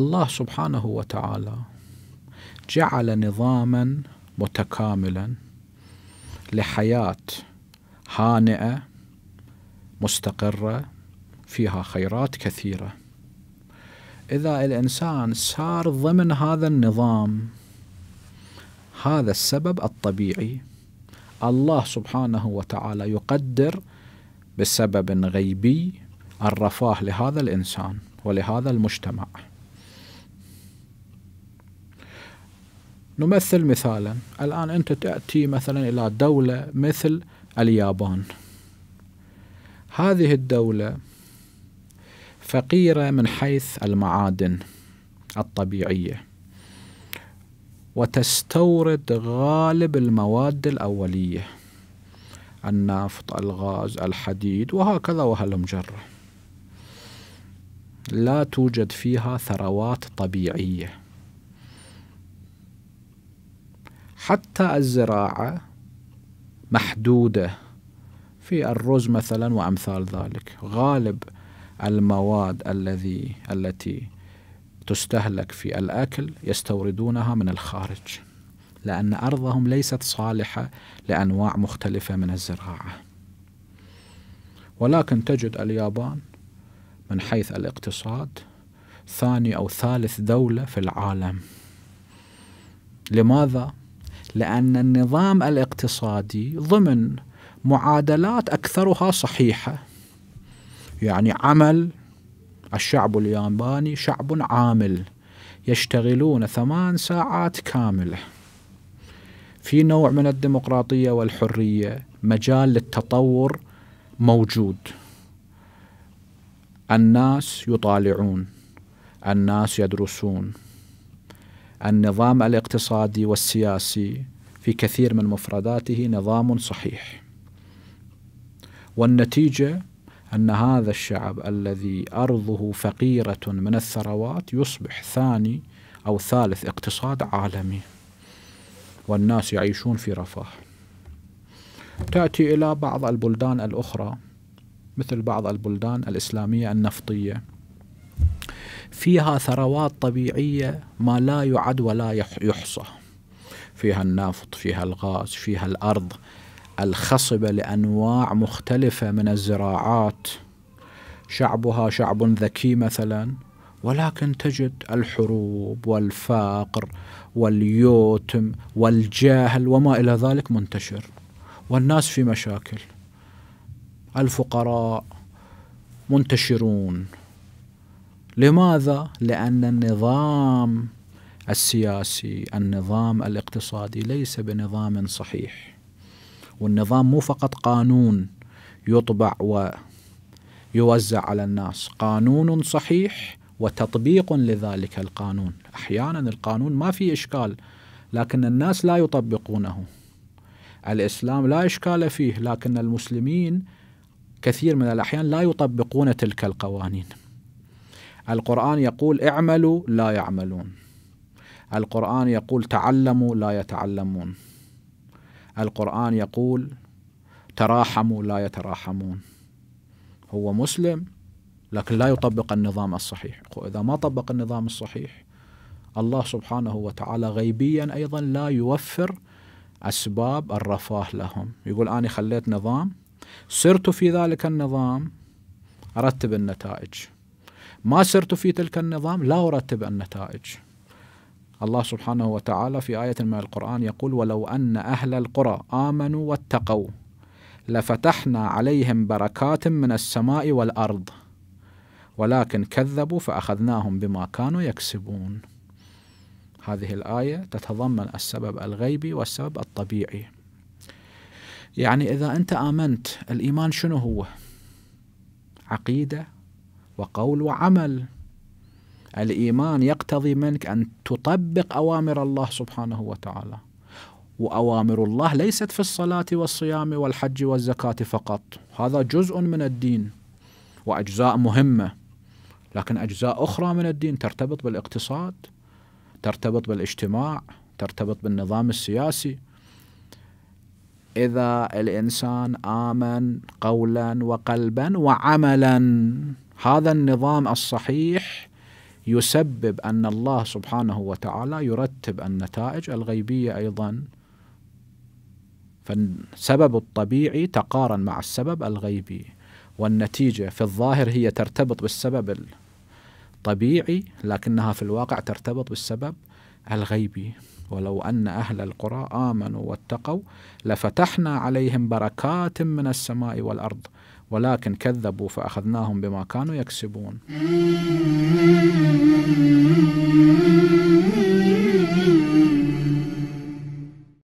الله سبحانه وتعالى جعل نظاما متكاملا لحياه هانئه مستقره فيها خيرات كثيره اذا الانسان سار ضمن هذا النظام هذا السبب الطبيعي الله سبحانه وتعالى يقدر بسبب غيبي الرفاه لهذا الانسان ولهذا المجتمع نمثل مثالا الآن أنت تأتي مثلا إلى دولة مثل اليابان هذه الدولة فقيرة من حيث المعادن الطبيعية وتستورد غالب المواد الأولية النفط الغاز الحديد وهكذا وهالمجرة لا توجد فيها ثروات طبيعيه حتى الزراعة محدودة في الرز مثلا وأمثال ذلك غالب المواد الذي التي تستهلك في الأكل يستوردونها من الخارج لأن أرضهم ليست صالحة لأنواع مختلفة من الزراعة ولكن تجد اليابان من حيث الاقتصاد ثاني أو ثالث دولة في العالم لماذا؟ لأن النظام الاقتصادي ضمن معادلات أكثرها صحيحة يعني عمل الشعب الياباني شعب عامل يشتغلون ثمان ساعات كاملة في نوع من الديمقراطية والحرية مجال للتطور موجود الناس يطالعون الناس يدرسون النظام الاقتصادي والسياسي في كثير من مفرداته نظام صحيح والنتيجه ان هذا الشعب الذي ارضه فقيره من الثروات يصبح ثاني او ثالث اقتصاد عالمي والناس يعيشون في رفاه تاتي الى بعض البلدان الاخرى مثل بعض البلدان الاسلاميه النفطيه فيها ثروات طبيعية ما لا يعد ولا يحصى فيها النفط فيها الغاز فيها الأرض الخصبة لأنواع مختلفة من الزراعات شعبها شعب ذكي مثلا ولكن تجد الحروب والفقر واليوتم والجهل وما إلى ذلك منتشر والناس في مشاكل الفقراء منتشرون لماذا؟ لأن النظام السياسي النظام الاقتصادي ليس بنظام صحيح والنظام مو فقط قانون يطبع ويوزع على الناس قانون صحيح وتطبيق لذلك القانون أحيانا القانون ما في إشكال لكن الناس لا يطبقونه الإسلام لا إشكال فيه لكن المسلمين كثير من الأحيان لا يطبقون تلك القوانين القرآن يقول اعملوا لا يعملون القرآن يقول تعلموا لا يتعلمون القرآن يقول تراحموا لا يتراحمون هو مسلم لكن لا يطبق النظام الصحيح إذا ما طبق النظام الصحيح الله سبحانه وتعالى غيبيا أيضا لا يوفر أسباب الرفاه لهم يقول أنا خليت نظام سرت في ذلك النظام أرتب النتائج ما سرت في تلك النظام لا أرتب النتائج الله سبحانه وتعالى في آية من القرآن يقول ولو أن أهل القرى آمنوا واتقوا لفتحنا عليهم بركات من السماء والأرض ولكن كذبوا فأخذناهم بما كانوا يكسبون هذه الآية تتضمن السبب الغيبي والسبب الطبيعي يعني إذا أنت آمنت الإيمان شنو هو؟ عقيدة وقول وعمل الإيمان يقتضي منك أن تطبق أوامر الله سبحانه وتعالى وأوامر الله ليست في الصلاة والصيام والحج والزكاة فقط هذا جزء من الدين وأجزاء مهمة لكن أجزاء أخرى من الدين ترتبط بالاقتصاد ترتبط بالاجتماع ترتبط بالنظام السياسي إذا الإنسان آمن قولا وقلبا وعملا هذا النظام الصحيح يسبب ان الله سبحانه وتعالى يرتب النتائج الغيبيه ايضا فالسبب الطبيعي تقارن مع السبب الغيبي والنتيجه في الظاهر هي ترتبط بالسبب الطبيعي لكنها في الواقع ترتبط بالسبب الغيبي ولو أن أهل القرى آمنوا واتقوا لفتحنا عليهم بركات من السماء والأرض ولكن كذبوا فأخذناهم بما كانوا يكسبون